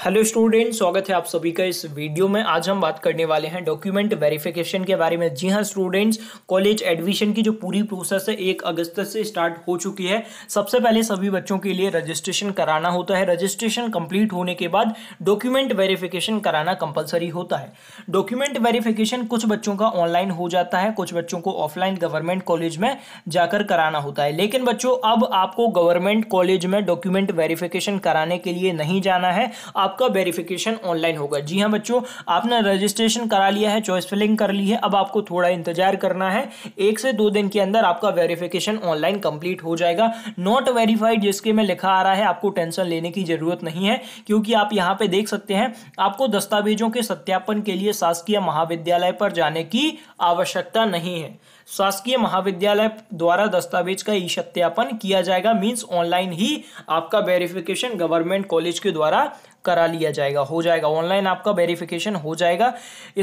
hello student स्वागत है आप सभी का इस वीडियो में आज हम बात करने वाले हैं डॉक्यूमेंट वेरिफिकेशन के बारे में जी हाँ स्टूडेंट्स कॉलेज एडमिशन की जो पूरी प्रोसेस है एक अगस्त से स्टार्ट हो चुकी है सबसे पहले सभी बच्चों के लिए रजिस्ट्रेशन कराना होता है रजिस्ट्रेशन कंप्लीट होने के बाद डॉक्यूमेंट वेरीफिकेशन कराना कंपलसरी होता है डॉक्यूमेंट वेरीफिकेशन कुछ बच्चों का ऑनलाइन हो जाता है कुछ बच्चों को ऑफलाइन गवर्नमेंट कॉलेज में जाकर कराना होता है लेकिन बच्चों अब आपको गवर्नमेंट कॉलेज में डॉक्यूमेंट वेरीफिकेशन कराने के लिए नहीं जाना है आपका वेरिफिकेशन ऑनलाइन होगा जी हाँ बच्चों आपने रजिस्ट्रेशन करा लिया है चॉइस फिलिंग कर ली है अब आपको थोड़ा इंतजार करना है एक से दो दिन के अंदर आपका वेरिफिकेशन ऑनलाइन कंप्लीट हो जाएगा नॉट वेरीफाइड जिसके में लिखा आ रहा है आपको टेंशन लेने की जरूरत नहीं है क्योंकि आप यहाँ पे देख सकते हैं आपको दस्तावेजों के सत्यापन के लिए शासकीय महाविद्यालय पर जाने की आवश्यकता नहीं है शासकीय महाविद्यालय द्वारा दस्तावेज का ई सत्यापन किया जाएगा मीन्स ऑनलाइन ही आपका वेरिफिकेशन गवर्नमेंट कॉलेज के द्वारा करा लिया जाएगा हो जाएगा ऑनलाइन आपका वेरिफिकेशन हो जाएगा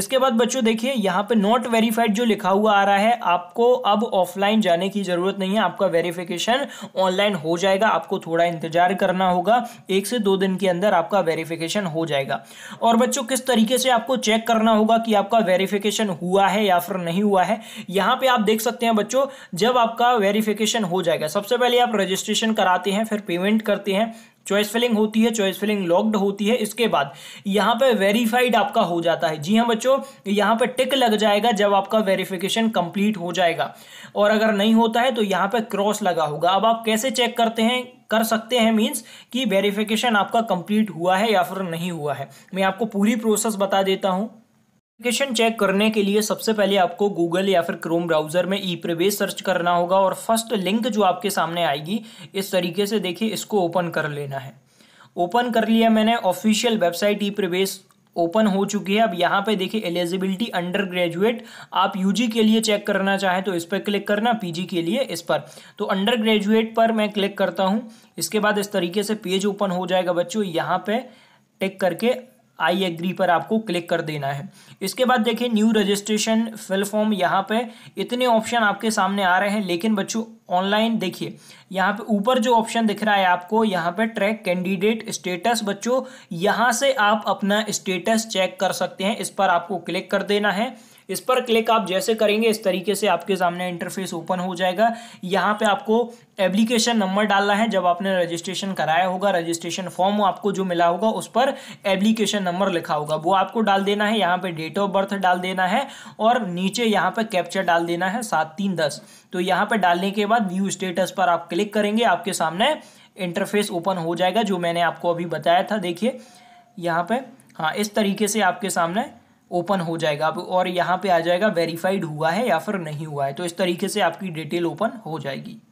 इसके बाद बच्चों देखिए यहाँ पे नॉट वेरीफाइड जो लिखा हुआ आ रहा है आपको अब ऑफलाइन जाने की जरूरत नहीं है आपका वेरिफिकेशन ऑनलाइन हो जाएगा आपको थोड़ा इंतजार करना होगा एक से दो दिन के अंदर आपका वेरिफिकेशन हो जाएगा और बच्चों किस तरीके से आपको चेक करना होगा कि आपका वेरिफिकेशन हुआ है या फिर नहीं हुआ है यहाँ पे आप देख सकते हैं बच्चों जब आपका वेरिफिकेशन हो जाएगा सबसे पहले आप रजिस्ट्रेशन कराते हैं फिर पेमेंट करते हैं चॉइस फिलिंग होती है चॉइस फिलिंग लॉक्ड होती है इसके बाद यहाँ पे वेरीफाइड आपका हो जाता है जी हाँ बच्चों यहाँ पे टिक लग जाएगा जब आपका वेरिफिकेशन कंप्लीट हो जाएगा और अगर नहीं होता है तो यहाँ पे क्रॉस लगा होगा अब आप कैसे चेक करते हैं कर सकते हैं मीन्स कि वेरिफिकेशन आपका कंप्लीट हुआ है या फिर नहीं हुआ है मैं आपको पूरी प्रोसेस बता देता हूँ एप्लीकेशन चेक करने के लिए सबसे पहले आपको गूगल या फिर क्रोम ब्राउज़र में ई प्रवेश सर्च करना होगा और फर्स्ट लिंक जो आपके सामने आएगी इस तरीके से देखिए इसको ओपन कर लेना है ओपन कर लिया मैंने ऑफिशियल वेबसाइट ई प्रवेश ओपन हो चुकी है अब यहाँ पे देखिए एलिजिबिलिटी अंडर ग्रेजुएट आप यूजी के लिए चेक करना चाहें तो इस पर क्लिक करना पीजी के लिए इस पर तो अंडर ग्रेजुएट पर मैं क्लिक करता हूँ इसके बाद इस तरीके से पेज ओपन हो जाएगा बच्चों यहाँ पे टिक करके आई एग्री पर आपको क्लिक कर देना है इसके बाद देखिए न्यू रजिस्ट्रेशन फिल फॉर्म यहाँ पे इतने ऑप्शन आपके सामने आ रहे हैं लेकिन बच्चों ऑनलाइन देखिए यहाँ पे ऊपर जो ऑप्शन दिख रहा है आपको यहाँ पे ट्रैक कैंडिडेट स्टेटस बच्चों यहाँ से आप अपना स्टेटस चेक कर सकते हैं इस पर आपको क्लिक कर देना है इस पर क्लिक आप जैसे करेंगे इस तरीके से आपके सामने इंटरफेस ओपन हो जाएगा यहाँ पे आपको एप्लीकेशन नंबर डालना है जब आपने रजिस्ट्रेशन कराया होगा रजिस्ट्रेशन फॉर्म आपको जो मिला होगा उस पर एप्लीकेशन नंबर लिखा होगा वो आपको डाल देना है यहाँ पे डेट ऑफ बर्थ डाल देना है और नीचे यहाँ पे कैप्चर डाल देना है सात तीन दस तो यहाँ पे डालने के बाद व्यू स्टेटस पर आप क्लिक करेंगे आपके सामने इंटरफेस ओपन हो जाएगा जो मैंने आपको अभी बताया था देखिए यहाँ पे हाँ इस तरीके से आपके सामने ओपन हो जाएगा अब और यहाँ पे आ जाएगा वेरीफाइड हुआ है या फिर नहीं हुआ है तो इस तरीके से आपकी डिटेल ओपन हो जाएगी